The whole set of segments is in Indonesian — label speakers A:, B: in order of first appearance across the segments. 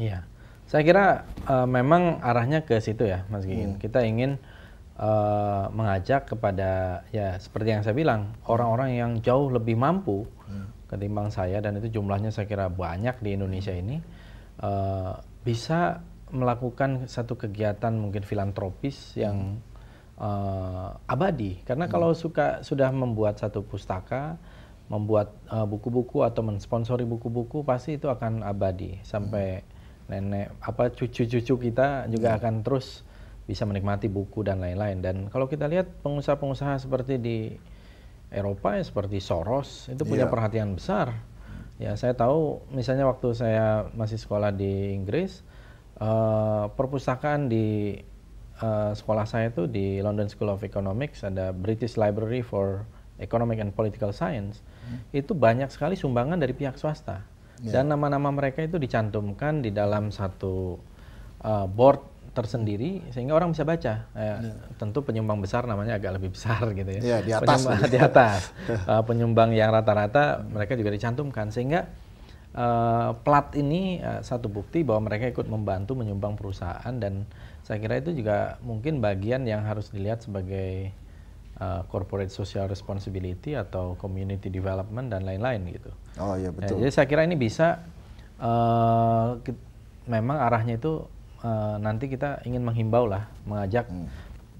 A: Iya, saya kira uh, memang arahnya ke situ ya, Mas Gigin. Hmm. Kita ingin uh, mengajak kepada ya seperti yang saya bilang orang-orang yang jauh lebih mampu hmm. ketimbang saya dan itu jumlahnya saya kira banyak di Indonesia ini uh, bisa melakukan satu kegiatan mungkin filantropis yang uh, abadi. Karena hmm. kalau suka sudah membuat satu pustaka membuat buku-buku uh, atau mensponsori buku-buku pasti itu akan abadi sampai hmm nenek apa cucu-cucu kita juga hmm. akan terus bisa menikmati buku dan lain-lain. Dan kalau kita lihat pengusaha-pengusaha seperti di Eropa ya seperti Soros itu punya yeah. perhatian besar. Ya saya tahu misalnya waktu saya masih sekolah di Inggris uh, perpustakaan di uh, sekolah saya itu di London School of Economics ada British Library for Economic and Political Science hmm. itu banyak sekali sumbangan dari pihak swasta yeah. dan nama-nama mereka itu dicantumkan di dalam satu uh, board tersendiri sehingga orang bisa baca. Eh, yeah. Tentu penyumbang besar namanya agak lebih besar gitu ya. Yeah, di atas. Penyumbang, gitu. di atas. uh, penyumbang yang rata-rata mereka juga dicantumkan sehingga uh, plat ini uh, satu bukti bahwa mereka ikut membantu menyumbang perusahaan dan saya kira itu juga mungkin bagian yang harus dilihat sebagai Eh, corporate social responsibility atau community development dan lain-lain gitu.
B: Oh iya ya, betul. Ya, jadi
A: saya kira ini bisa uh, memang arahnya itu uh, nanti kita ingin menghimbau lah, mengajak hmm.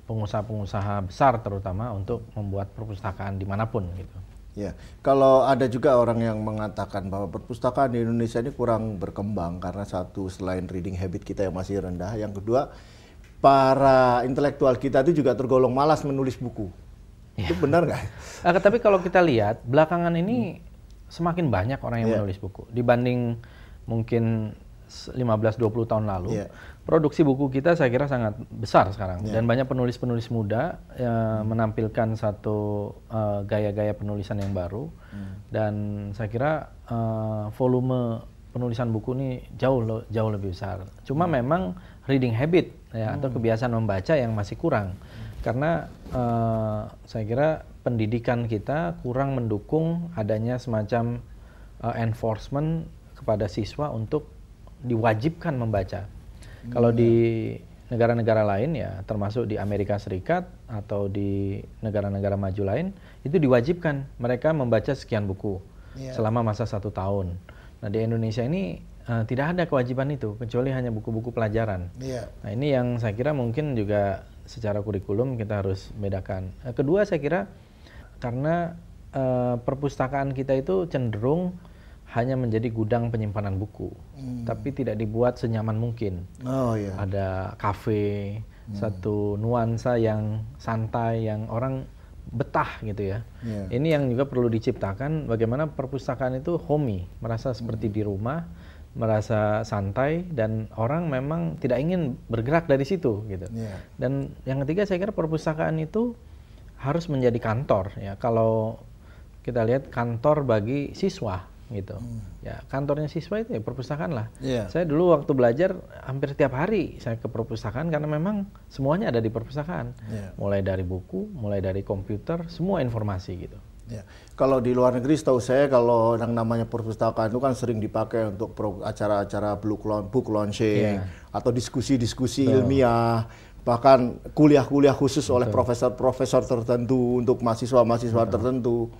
A: pengusaha-pengusaha besar terutama untuk membuat perpustakaan dimanapun gitu.
B: Ya, kalau ada juga orang yang mengatakan bahwa perpustakaan di Indonesia ini kurang berkembang karena satu selain reading habit kita yang masih rendah, yang kedua para intelektual kita itu juga tergolong malas menulis buku. Ya. Itu benar nggak?
A: Uh, tapi kalau kita lihat belakangan ini hmm. semakin banyak orang yang yeah. menulis buku dibanding mungkin 15-20 tahun lalu. Yeah. Produksi buku kita saya kira sangat besar sekarang yeah. dan banyak penulis-penulis muda uh, hmm. menampilkan satu eh, gaya-gaya uh, penulisan yang baru hmm. dan saya kira uh, volume penulisan buku ini jauh jauh lebih besar. Cuma hmm. memang reading habit ya hmm. atau kebiasaan membaca yang masih kurang. Hmm karena uh, saya kira pendidikan kita kurang mendukung adanya semacam uh, enforcement kepada siswa untuk diwajibkan membaca. Hmm. Kalau di iya. negara-negara lain ya, termasuk di Amerika Serikat atau di negara-negara maju lain, itu diwajibkan mereka membaca sekian buku yeah. selama masa satu tahun. Nah di Indonesia ini uh, tidak ada kewajiban itu kecuali hanya buku-buku pelajaran. Yeah. Nah ini yang saya kira mungkin juga secara kurikulum kita harus bedakan. Eh, kedua saya kira karena uh, perpustakaan kita itu cenderung hanya menjadi gudang penyimpanan buku, hmm. tapi tidak dibuat senyaman mungkin. Oh iya. Ada kafe, hmm. satu nuansa yang santai yang orang betah gitu ya. Yeah. Ini yang juga perlu diciptakan bagaimana perpustakaan itu homey, merasa seperti hmm. di rumah merasa santai dan orang memang tidak ingin bergerak dari situ gitu. Yeah. Dan yang ketiga saya kira perpustakaan itu harus menjadi kantor ya. Kalau kita lihat kantor bagi siswa gitu. Hmm. Ya, kantornya siswa itu ya perpustakaan lah. Yeah. Saya dulu waktu belajar hampir tiap hari saya ke perpustakaan karena memang semuanya ada di perpustakaan. Yeah. Mulai dari buku, mulai dari komputer, semua informasi gitu. Ya.
B: Kalau di luar negeri setahu saya kalau yang namanya perpustakaan itu kan sering dipakai untuk acara-acara book launching yeah. atau diskusi-diskusi ilmiah bahkan kuliah-kuliah khusus Betul. oleh profesor-profesor tertentu untuk mahasiswa-mahasiswa tertentu.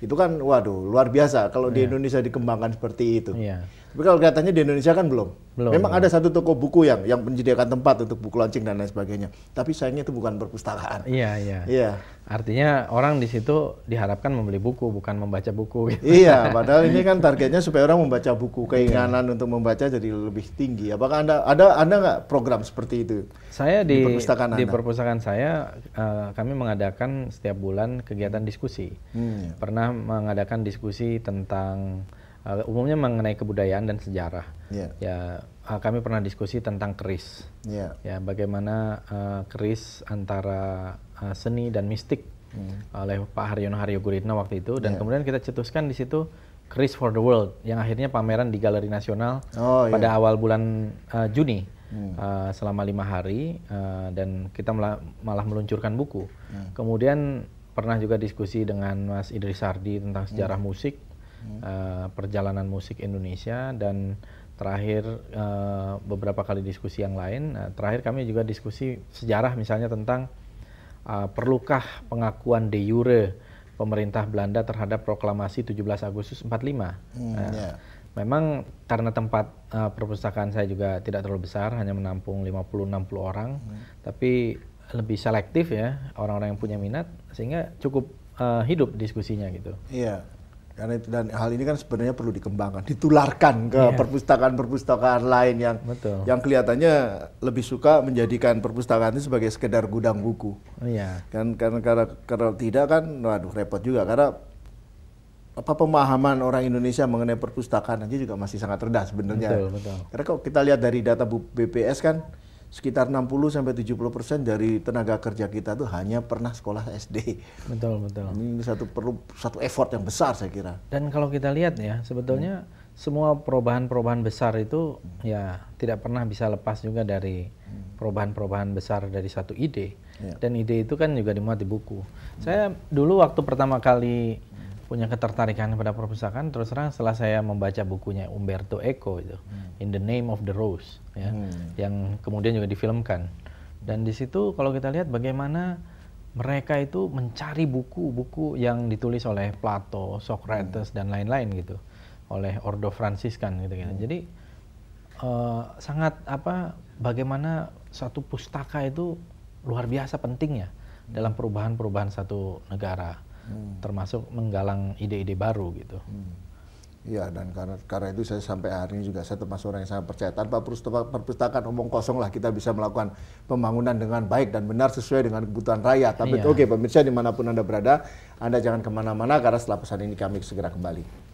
B: Itu kan waduh luar biasa kalau yeah. di iya. Indonesia dikembangkan seperti itu. Yeah. Tapi kalau katanya di Indonesia kan belum. Belum, Memang ada satu toko buku yang yang menyediakan tempat untuk buku launching dan lain sebagainya. Tapi sayangnya itu bukan perpustakaan. Iya, iya. Iya.
A: Artinya orang di situ diharapkan membeli buku bukan membaca buku gitu. Iya, padahal ini
B: kan targetnya supaya orang membaca buku, iya. keinginan iya. untuk membaca jadi lebih tinggi. Apakah Anda ada anda nggak program seperti itu?
A: Saya di, di perpustakaan di perpustakaan saya uh, kami mengadakan setiap bulan kegiatan diskusi. Hmm. Iya. Pernah mengadakan diskusi tentang uh, umumnya mengenai kebudayaan dan sejarah. Yeah. Ya, uh, kami pernah diskusi tentang keris. Yeah. Ya, bagaimana uh, keris antara uh, seni dan mistik mm. oleh Pak Haryono Haryo Guritno waktu itu dan yeah. kemudian kita cetuskan di situ keris for the World yang akhirnya pameran di Galeri Nasional oh, pada yeah. awal bulan uh, Juni hmm. uh, selama lima hari uh, dan kita malah, malah meluncurkan buku. Hmm. Kemudian pernah juga diskusi dengan Mas Idris Sardi tentang sejarah hmm. musik uh, perjalanan musik Indonesia dan terakhir uh, beberapa kali diskusi yang lain Uh, terakhir kami juga diskusi sejarah misalnya tentang uh, perlukah pengakuan de jure pemerintah Belanda terhadap proklamasi 17 Agustus 45 hmm, uh, nah, yeah. memang karena tempat uh, perpustakaan saya juga tidak terlalu besar hanya menampung 50-60 orang hmm. tapi lebih selektif ya orang-orang yang punya minat sehingga cukup uh, hidup diskusinya gitu.
B: Iya. Karena itu dan hal ini kan sebenarnya perlu dikembangkan, ditularkan ke perpustakaan iya. perpustakaan-perpustakaan lain yang Betul. yang kelihatannya lebih suka menjadikan perpustakaan itu sebagai sekedar gudang buku. Oh, iya. Yeah. Kan, kan karena kalau tidak kan waduh repot juga karena apa pemahaman orang Indonesia mengenai perpustakaan aja juga masih sangat rendah sebenarnya. Betul, betul. Karena kalau kita lihat dari data BPS kan sekitar 60 sampai 70 persen dari tenaga kerja kita itu hanya pernah sekolah SD. Betul betul. Ini satu perlu satu effort yang besar saya kira.
A: Dan kalau kita lihat ya sebetulnya hmm. semua perubahan-perubahan besar itu hmm. ya tidak pernah bisa lepas juga dari hmm. perubahan-perubahan besar dari satu ide. Ya. Dan ide itu kan juga dimuat di buku. Hmm. Saya dulu waktu pertama kali punya ketertarikan pada perpustakaan terus terang setelah saya membaca bukunya Umberto Eco itu hmm. In the Name of the Rose ya hmm. yang kemudian juga difilmkan dan di situ kalau kita lihat bagaimana mereka itu mencari buku-buku yang ditulis oleh Plato, Socrates hmm. dan lain-lain gitu oleh Ordo Fransiskan gitu kan. Hmm. Jadi uh, sangat apa bagaimana satu pustaka itu luar biasa pentingnya hmm. dalam perubahan-perubahan satu negara hmm. termasuk menggalang ide-ide baru gitu. Hmm.
B: Iya hmm. dan karena karena itu saya sampai hari ini juga saya termasuk orang yang sangat percaya tanpa perpustakaan omong kosong lah kita bisa melakukan pembangunan dengan baik dan benar sesuai dengan kebutuhan rakyat. Tapi iya. oke okay, pemirsa dimanapun anda berada, anda jangan kemana-mana karena setelah pesan ini kami segera kembali.